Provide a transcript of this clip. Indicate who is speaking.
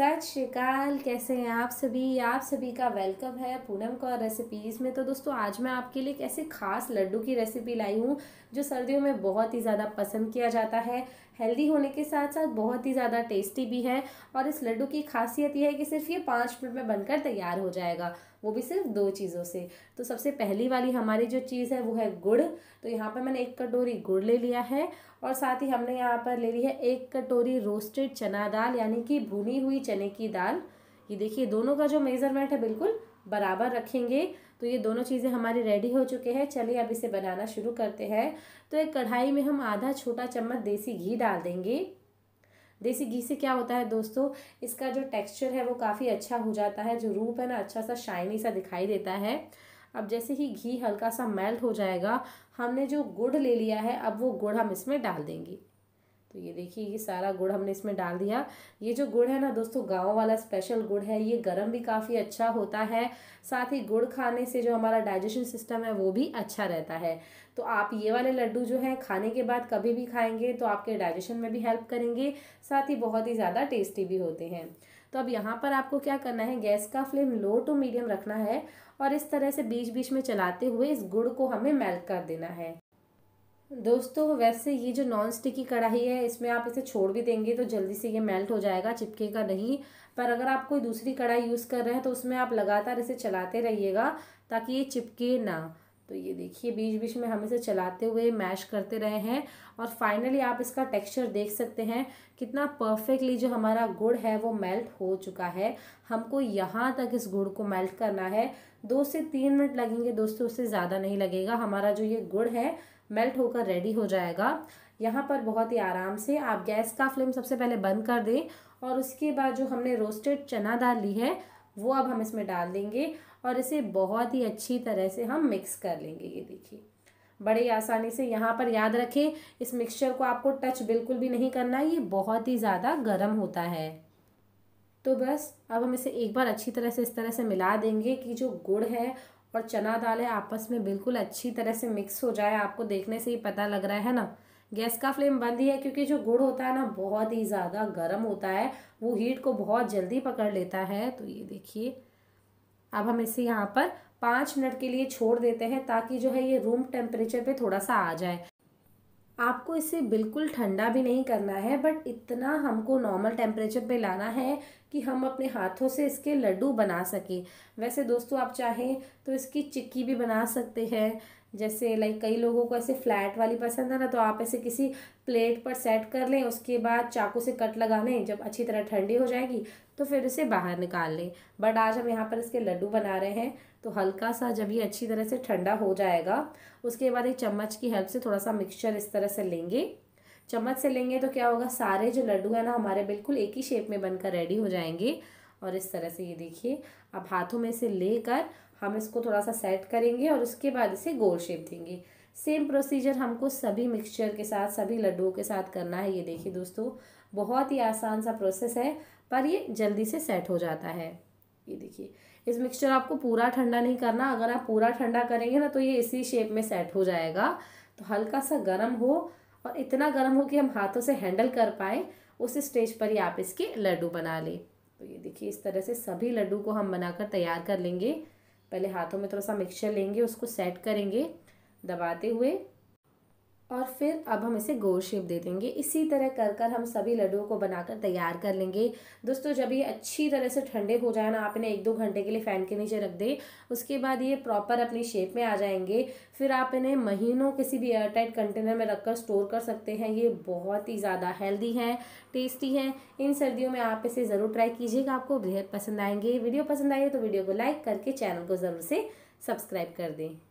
Speaker 1: सत श्रीकाल कैसे हैं आप सभी आप सभी का वेलकम है पूनम कौर रेसिपीज़ में तो दोस्तों आज मैं आपके लिए एक ऐसे खास लड्डू की रेसिपी लाई हूँ जो सर्दियों में बहुत ही ज़्यादा पसंद किया जाता है हेल्दी होने के साथ साथ बहुत ही ज़्यादा टेस्टी भी है और इस लड्डू की खासियत यह है कि सिर्फ ये पाँच मिनट में बनकर तैयार हो जाएगा वो भी सिर्फ दो चीज़ों से तो सबसे पहली वाली हमारी जो चीज़ है वो है गुड़ तो यहाँ पर मैंने एक कटोरी गुड़ ले लिया है और साथ ही हमने यहाँ पर ले ली है एक कटोरी रोस्टेड चना दाल यानी कि भुनी हुई चने की दाल ये देखिए दोनों का जो मेज़रमेंट है बिल्कुल बराबर रखेंगे तो ये दोनों चीज़ें हमारी रेडी हो चुके हैं चलिए अब इसे बनाना शुरू करते हैं तो एक कढ़ाई में हम आधा छोटा चम्मच देसी घी डाल देंगे देसी घी से क्या होता है दोस्तों इसका जो टेक्सचर है वो काफ़ी अच्छा हो जाता है जो रूप है ना अच्छा सा शाइनी सा दिखाई देता है अब जैसे ही घी हल्का सा मेल्ट हो जाएगा हमने जो गुड़ ले लिया है अब वो गुड़ हम इसमें डाल देंगे तो ये देखिए ये सारा गुड़ हमने इसमें डाल दिया ये जो गुड़ है ना दोस्तों गांव वाला स्पेशल गुड़ है ये गर्म भी काफ़ी अच्छा होता है साथ ही गुड़ खाने से जो हमारा डाइजेशन सिस्टम है वो भी अच्छा रहता है तो आप ये वाले लड्डू जो है खाने के बाद कभी भी खाएंगे तो आपके डाइजेशन में भी हेल्प करेंगे साथ ही बहुत ही ज़्यादा टेस्टी भी होते हैं तो अब यहाँ पर आपको क्या करना है गैस का फ्लेम लो टू मीडियम रखना है और इस तरह से बीच बीच में चलाते हुए इस गुड़ को हमें मेल्ट कर देना है दोस्तों वैसे ये जो नॉन स्टिकी कढ़ाई है इसमें आप इसे छोड़ भी देंगे तो जल्दी से ये मेल्ट हो जाएगा चिपकेगा नहीं पर अगर आप कोई दूसरी कढ़ाई यूज़ कर रहे हैं तो उसमें आप लगातार इसे चलाते रहिएगा ताकि ये चिपके ना तो ये देखिए बीच बीच में हम इसे चलाते हुए मैश करते रहे हैं और फाइनली आप इसका टेक्सचर देख सकते हैं कितना परफेक्टली जो हमारा गुड़ है वो मेल्ट हो चुका है हमको यहाँ तक इस गुड़ को मेल्ट करना है दो से तीन मिनट लगेंगे दोस्तों उससे ज़्यादा नहीं लगेगा हमारा जो ये गुड़ है मेल्ट होकर रेडी हो जाएगा यहाँ पर बहुत ही आराम से आप गैस का फ्लेम सबसे पहले बंद कर दें और उसके बाद जो हमने रोस्टेड चना दाल ली है वो अब हम इसमें डाल देंगे और इसे बहुत ही अच्छी तरह से हम मिक्स कर लेंगे ये देखिए बड़े आसानी से यहाँ पर याद रखें इस मिक्सचर को आपको टच बिल्कुल भी नहीं करना है ये बहुत ही ज़्यादा गर्म होता है तो बस अब हम इसे एक बार अच्छी तरह से इस तरह से मिला देंगे कि जो गुड़ है और चना दाल है आपस में बिल्कुल अच्छी तरह से मिक्स हो जाए आपको देखने से ही पता लग रहा है ना गैस का फ्लेम बंद ही है क्योंकि जो गुड़ होता है ना बहुत ही ज़्यादा गर्म होता है वो हीट को बहुत जल्दी पकड़ लेता है तो ये देखिए अब हम इसे यहाँ पर पाँच मिनट के लिए छोड़ देते हैं ताकि जो है ये रूम टेम्परेचर पे थोड़ा सा आ जाए आपको इसे बिल्कुल ठंडा भी नहीं करना है बट इतना हमको नॉर्मल टेम्परेचर पे लाना है कि हम अपने हाथों से इसके लड्डू बना सकें वैसे दोस्तों आप चाहें तो इसकी चिक्की भी बना सकते हैं जैसे लाइक कई लोगों को ऐसे फ्लैट वाली पसंद है ना तो आप ऐसे किसी प्लेट पर सेट कर लें उसके बाद चाकू से कट लगा लें जब अच्छी तरह ठंडी हो जाएगी तो फिर इसे बाहर निकाल लें बट आज हम यहाँ पर इसके लड्डू बना रहे हैं तो हल्का सा जब ये अच्छी तरह से ठंडा हो जाएगा उसके बाद एक चम्मच की हेल्प से थोड़ा सा मिक्सचर इस तरह से लेंगे चम्मच से लेंगे तो क्या होगा सारे जो लड्डू है ना हमारे बिल्कुल एक ही शेप में बनकर रेडी हो जाएंगे और इस तरह से ये देखिए अब हाथों में से लेकर हम इसको थोड़ा सा सेट करेंगे और उसके बाद इसे गोल शेप देंगे सेम प्रोसीजर हमको सभी मिक्सचर के साथ सभी लड्डुओं के साथ करना है ये देखिए दोस्तों बहुत ही आसान सा प्रोसेस है पर ये जल्दी से सेट हो जाता है ये देखिए इस मिक्सचर आपको पूरा ठंडा नहीं करना अगर आप पूरा ठंडा करेंगे ना तो ये इसी शेप में सेट हो जाएगा तो हल्का सा गर्म हो और इतना गर्म हो कि हम हाथों से हैंडल कर पाए उस स्टेज पर ही आप इसके लड्डू बना लें तो ये देखिए इस तरह से सभी लड्डू को हम बनाकर तैयार कर लेंगे पहले हाथों में थोड़ा सा मिक्सचर लेंगे उसको सेट करेंगे दबाते हुए और फिर अब हम इसे गोल शेप दे देंगे इसी तरह कर कर हम सभी लड्डुओं को बनाकर तैयार कर लेंगे दोस्तों जब ये अच्छी तरह से ठंडे हो जाए ना आप इन्हें एक दो घंटे के लिए फ़ैन के नीचे रख दें उसके बाद ये प्रॉपर अपनी शेप में आ जाएंगे फिर आप इन्हें महीनों किसी भी एयरटाइट कंटेनर में रख कर स्टोर कर सकते हैं ये बहुत ही ज़्यादा हेल्दी हैं टेस्टी हैं इन सर्दियों में आप इसे ज़रूर ट्राई कीजिएगा आपको बेहद पसंद आएंगे वीडियो पसंद आई तो वीडियो को लाइक करके चैनल को ज़रूर से सब्सक्राइब कर दें